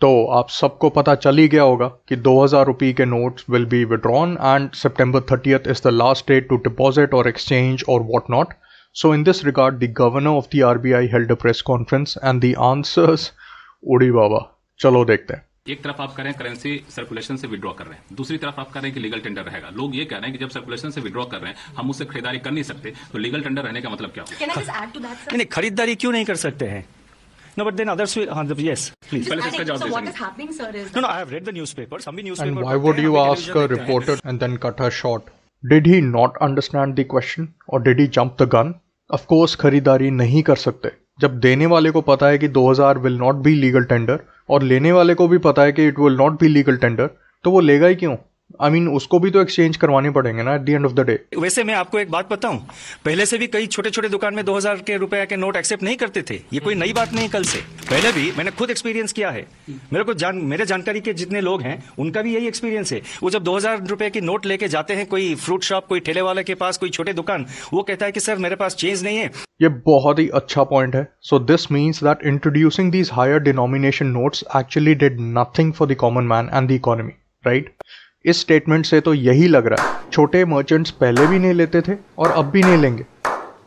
तो आप सबको पता चल ही गया होगा कि दो हज़ार रुपये के note will be withdrawn and September thirtieth is the last date to deposit और एक्सचेंज और what not so in this regard the governor of the I held a press conference and the answers उड़ी बाबा चलो देखते हैं एक तरफ आप कह रहे हैं करेंसी सर्कुलेशन से विड्रॉ कर रहे हैं दूसरी तरफ आप कह रहे हैं कि लीगल टेंडर रहेगा लोग ये कह रहे हैं कि जब सर्कुलेशन से विड्रॉ कर रहे हैं हम उससे खरीदारी कर नहीं सकते तो लीगल टेंडर रहने का मतलब क्या होगा नहीं खरीदारी क्यों नहीं कर सकते हैं No, but then others will. Uh, yes, please. Well, think, so what is happening, sir, is no, no. I have read the newspaper. Some newspaper. And why would you ask a reporter and then cut her short? Did he not understand the question or did he jump the gun? Of course, खरीदारी नहीं कर सकते जब देने वाले को पता है कि 2000 will not be legal tender और लेने वाले को भी पता है कि it will not be legal tender तो वो लेगा ही क्यों आई मीन उसको भी तो एक्सचेंज करवाने पड़ेंगे ना at the end of the day वैसे मैं आपको एक बात बताऊं पहले से भी कई छोटे छोटे दुकान में दो हजार के रुपया के नोट एक्सेप्ट नहीं करते थे ये कोई नई बात नहीं कल से पहले भी मैंने खुद एक्सपीरियंस किया है मेरे को जान मेरे जानकारी के जितने लोग हैं उनका भी यही एक्सपीरियंस है वो जब दो रुपए की नोट लेके जाते हैं कोई फ्रूट शॉप कोई ठेले वाले के पास कोई छोटे दुकान वो कहता है कि सर मेरे पास चेंज नहीं है ये बहुत ही अच्छा पॉइंट है so this means that introducing these higher denomination notes actually did nothing for the common man and the economy right इस स्टेटमेंट से तो यही लग रहा है छोटे मर्चेंट्स पहले भी नहीं लेते थे और अब भी नहीं लेंगे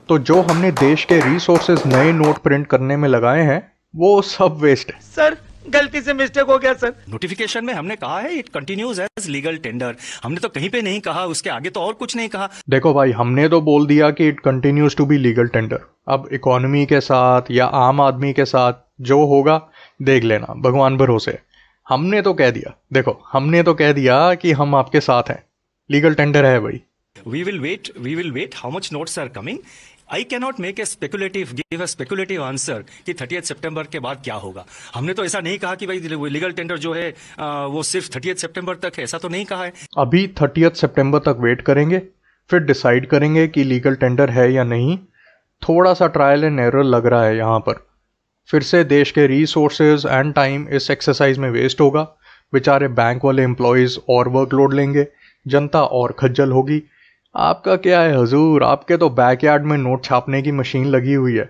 तो जो हमने देश के रिसोर्सेज नए नोट प्रिंट करने में लगाए हैं वो सब वेस्ट है सर गलती से मिस्टेक हो गया सर नोटिफिकेशन में हमने कहा है it continues as legal tender हमने तो कहीं पे नहीं कहा उसके आगे तो और कुछ नहीं कहा देखो भाई हमने तो बोल दिया कि it continues to be legal tender अब इकोनॉमी के साथ या आम आदमी के साथ जो होगा देख लेना भगवान भरोसे हमने तो कह दिया देखो हमने तो कह दिया कि हम आपके साथ हैं लीगल टेंडर है भाई we will wait we will wait how much notes are coming I cannot make a speculative give a speculative answer कि 30th सितंबर के बाद क्या होगा हमने तो ऐसा नहीं कहा कि भाई लीगल टेंडर जो है वो सिर्फ 30th सितंबर तक है ऐसा तो नहीं कहा है अभी 30th सितंबर तक वेट करेंगे फिर डिसाइड करेंगे कि लीगल टेंडर है या नहीं थोड़ा सा ट्रायल एंड एरर लग रहा है यहाँ पर फिर से देश के रिसोर्सेज एंड टाइम इस एक्सरसाइज में वेस्ट होगा बेचारे बैंक वाले एम्प्लॉयज़ और वर्कलोड लेंगे जनता और खज्जल होगी आपका क्या है हजूर आपके तो बैकयार्ड में नोट छापने की मशीन लगी हुई है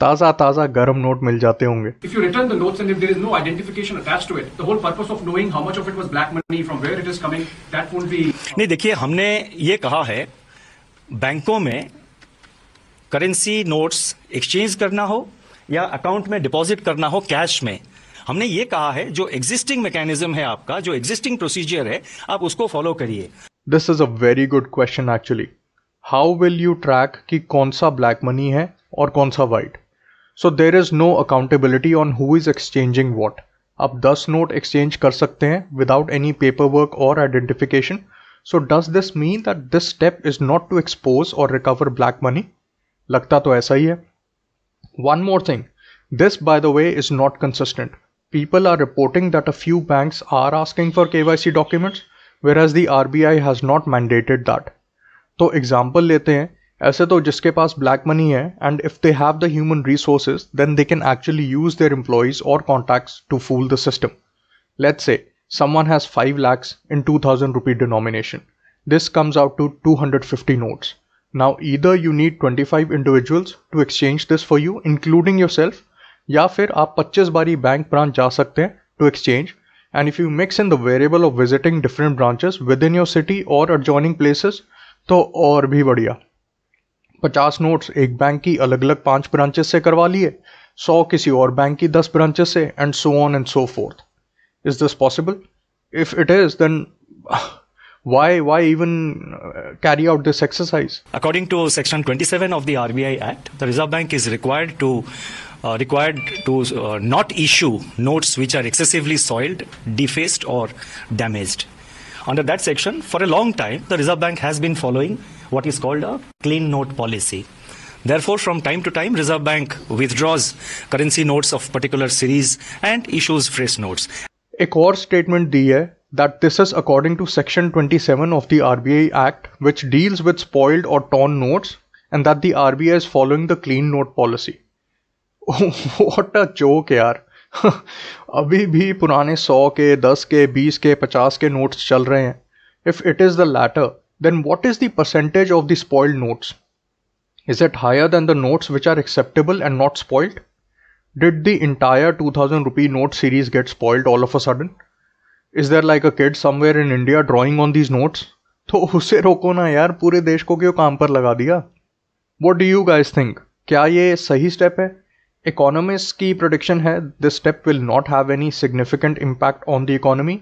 ताजा ताजा गर्म नोट मिल जाते होंगे if you return the notes and if there is no identification attached to it the whole purpose of knowing how much of it was black money from where it is coming that be नहीं देखिए हमने ये कहा है बैंकों में currency notes exchange करना हो या अकाउंट में डिपॉजिट करना हो कैश में हमने ये कहा है जो एग्जिस्टिंग मैकेनिज्म है आपका जो एग्जिस्टिंग प्रोसीजर है आप उसको फॉलो करिए this is a very good question actually how will you track कि कौन सा ब्लैक मनी है और कौन सा white so there is no accountability on who is exchanging what आप दस नोट एक्सचेंज कर सकते हैं विदाउट एनी पेपर वर्क और identification so does this mean that this step is not to expose और रिकवर ब्लैक मनी लगता तो ऐसा ही है One more thing this, by the way, is not consistent. People are reporting that a few banks are asking for KYC documents, whereas the RBI has not mandated that. तो example लेते हैं ऐसे तो जिसके पास ब्लैक मनी है and if they have the human resources then they can actually use their employees और contacts to fool the system let's fool the system us स someone has 5 lakhs in 2000 rupee denomination this comes out to 250 notes Now either you need 25 individuals to exchange this for you including yourself या फिर आप 25 बारी bank branch जा सकते हैं to exchange and if you mix in the variable of visiting different branches within your city और adjoining places तो और भी बढ़िया पचास नोट्स एक बैंक की अलग अलग पांच ब्रांचेस से करवा लिए सौ किसी और बैंक की दस ब्रांचेस से and so on and so forth is this possible if it is then why why even uh, carry out this exercise according to section 27 of the RBI act the reserve bank is required to uh, required to uh, not issue notes which are excessively soiled defaced or damaged under that section for a long time the reserve bank has been following what is called a clean note policy Therefore, from time to time, Reserve Bank withdraws currency notes of particular series and issues fresh notes. एक और statement दी है that this is according to section 27 of the RBI Act, which deals with spoiled or torn notes, and that the RBI is following the clean note policy. what a joke, yaar. अभी भी पुराने 100 के 10 के 20 के 50 के notes चल रहे हैं if it is the latter then what is the percentage of the spoiled notes is it higher than the notes which are acceptable and not spoiled did the 2000 rupee note series get spoiled all of a sudden is there like a kid somewhere in India drawing on these notes तो उसे रोको ना यार पूरे देश को क्यों काम पर लगा दिया what do you guys think क्या ये सही स्टेप है इकोनॉमिस्ट की प्रोडिक्शन है this step will not have any significant impact on the economy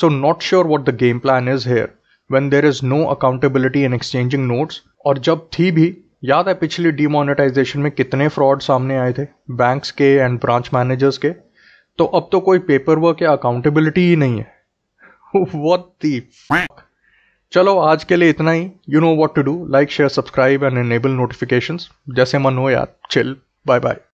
so not sure what the game plan is here when there is no accountability in exchanging notes और जब थी भी याद है पिछली डीमोनेटाइजेशन में कितने फ्रॉड सामने आए थे बैंक्स के एंड ब्रांच मैनेजर्स के तो अब तो कोई पेपर वर्क या अकाउंटेबिलिटी ही नहीं है what the fuck? चलो आज के लिए इतना ही you know what to do like share subscribe and enable notification जैसे मन हो यार चिल बाय बाय